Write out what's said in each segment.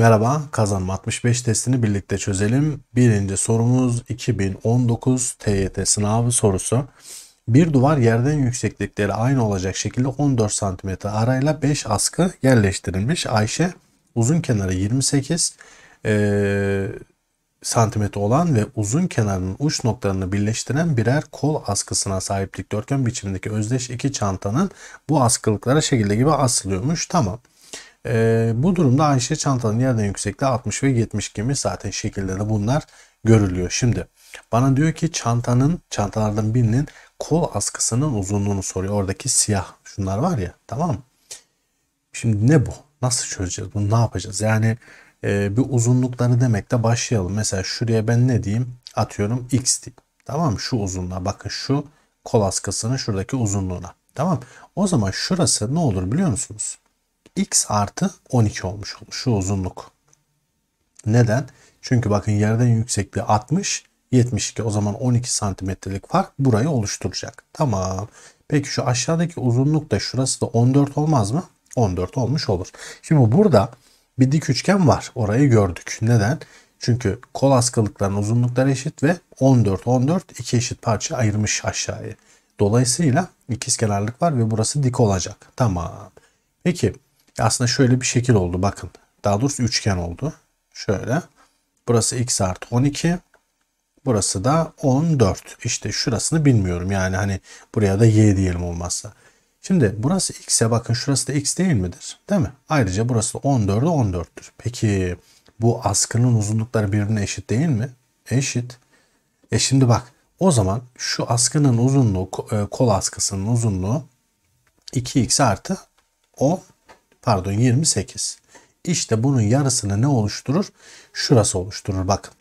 Merhaba, kazanma 65 testini birlikte çözelim. Birinci sorumuz 2019 TYT sınavı sorusu. Bir duvar yerden yükseklikleri aynı olacak şekilde 14 cm arayla 5 askı yerleştirilmiş. Ayşe uzun kenarı 28 e, santimetre olan ve uzun kenarının uç noktalarını birleştiren birer kol askısına sahip dikdörtgen biçimindeki özdeş iki çantanın bu askılıklara şekilde gibi asılıyormuş. Tamam. E, bu durumda Ayşe çantanın yerden yüksekliği 60 ve 70 gibi zaten şekilde de bunlar görülüyor. Şimdi bana diyor ki çantanın çantalardan birinin kol askısının uzunluğunu soruyor. Oradaki siyah şunlar var ya tamam mı? Şimdi ne bu? Nasıl çözeceğiz bunu? Ne yapacağız? Yani e, bir uzunlukları demekle başlayalım. Mesela şuraya ben ne diyeyim? Atıyorum x diyeyim. Tamam mı? Şu uzunluğa bakın şu kol askısının şuradaki uzunluğuna. Tamam O zaman şurası ne olur biliyor musunuz? x artı 12 olmuş olur. şu uzunluk. Neden? Çünkü bakın yerden yüksekliği 60, 72 o zaman 12 santimetrelik fark burayı oluşturacak. Tamam. Peki şu aşağıdaki uzunluk da şurası da 14 olmaz mı? 14 olmuş olur. Şimdi burada bir dik üçgen var. Orayı gördük. Neden? Çünkü kol askılıkların uzunlukları eşit ve 14 14 iki eşit parça ayırmış aşağıya. Dolayısıyla ikizkenarlık var ve burası dik olacak. Tamam. Peki aslında şöyle bir şekil oldu bakın. Daha doğrusu üçgen oldu. Şöyle. Burası x artı 12. Burası da 14. İşte şurasını bilmiyorum. Yani hani buraya da y diyelim olmazsa. Şimdi burası x'e bakın şurası da x değil midir? Değil mi? Ayrıca burası da 14'e 14'tür. Peki bu askının uzunlukları birbirine eşit değil mi? Eşit. E şimdi bak o zaman şu askının uzunluğu e, kol askısının uzunluğu 2x artı 10 Pardon 28. İşte bunun yarısını ne oluşturur? Şurası oluşturur bakın.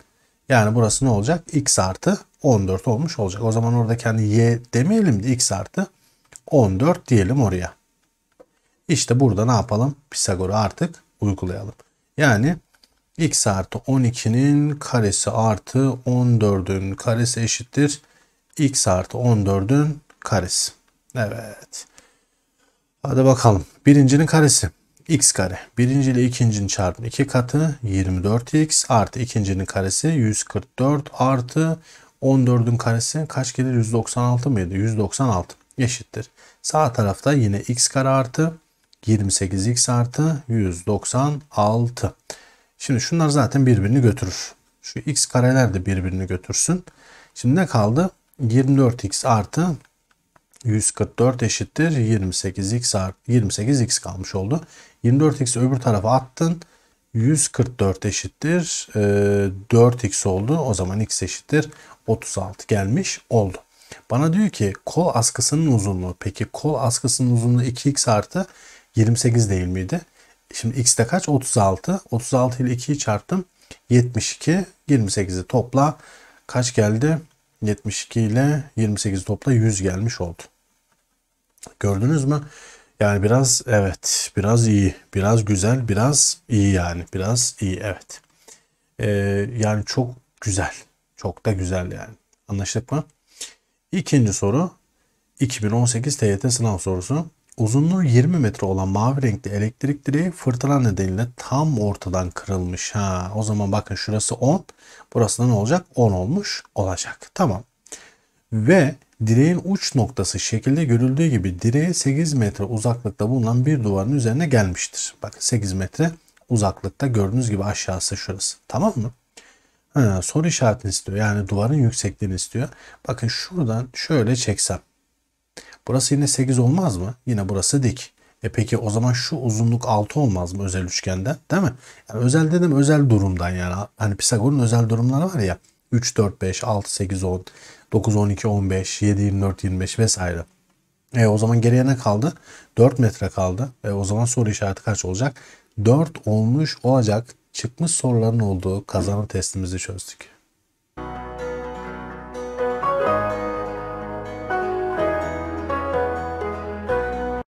Yani burası ne olacak? X artı 14 olmuş olacak. O zaman orada kendi Y demeyelim de X artı 14 diyelim oraya. İşte burada ne yapalım? Pisagor'u artık uygulayalım. Yani x artı 12'nin karesi artı 14'ün karesi eşittir. x artı 14'ün karesi. Evet. Hadi bakalım. Birincinin karesi. x kare. Birinci ile ikincinin çarpımı 2 katı 24x artı ikincinin karesi 144 artı 14'ün karesi kaç gelir? 196 mıydı? 196 eşittir. Sağ tarafta yine x kare artı 28x artı 196. Şimdi şunlar zaten birbirini götürür. Şu x kareler de birbirini götürsün. Şimdi ne kaldı? 24x artı 144 eşittir 28x 28x kalmış oldu. 24 x öbür tarafa attın. 144 eşittir 4x e, oldu. O zaman x eşittir 36 gelmiş oldu. Bana diyor ki kol askısının uzunluğu. Peki kol askısının uzunluğu 2x artı 28 değil miydi? Şimdi x de kaç? 36. 36 ile 2'yi çarptım. 72. 28'i topla. Kaç geldi? 72 ile 28 topla 100 gelmiş oldu. Gördünüz mü? Yani biraz evet, biraz iyi, biraz güzel, biraz iyi yani, biraz iyi evet. Ee, yani çok güzel, çok da güzel yani. Anlaştık mı? İkinci soru 2018 TYT sınav sorusu. Uzunluğu 20 metre olan mavi renkli elektrik direği fırtına nedeniyle tam ortadan kırılmış. Ha, o zaman bakın şurası 10. Burası da ne olacak? 10 olmuş olacak. Tamam. Ve direğin uç noktası şekilde görüldüğü gibi direğe 8 metre uzaklıkta bulunan bir duvarın üzerine gelmiştir. Bakın 8 metre uzaklıkta gördüğünüz gibi aşağısı şurası. Tamam mı? Ha, soru işaretini istiyor. Yani duvarın yüksekliğini istiyor. Bakın şuradan şöyle çeksem. Burası yine 8 olmaz mı? Yine burası dik. E peki o zaman şu uzunluk 6 olmaz mı özel üçgende, Değil mi? Yani özel dedim özel durumdan yani. Hani Pisagor'un özel durumları var ya. 3, 4, 5, 6, 8, 10, 9, 12, 15, 7, 24, 25 vesaire. E o zaman geriye ne kaldı? 4 metre kaldı. E o zaman soru işareti kaç olacak? 4 olmuş olacak. Çıkmış soruların olduğu kazanım testimizi çözdük.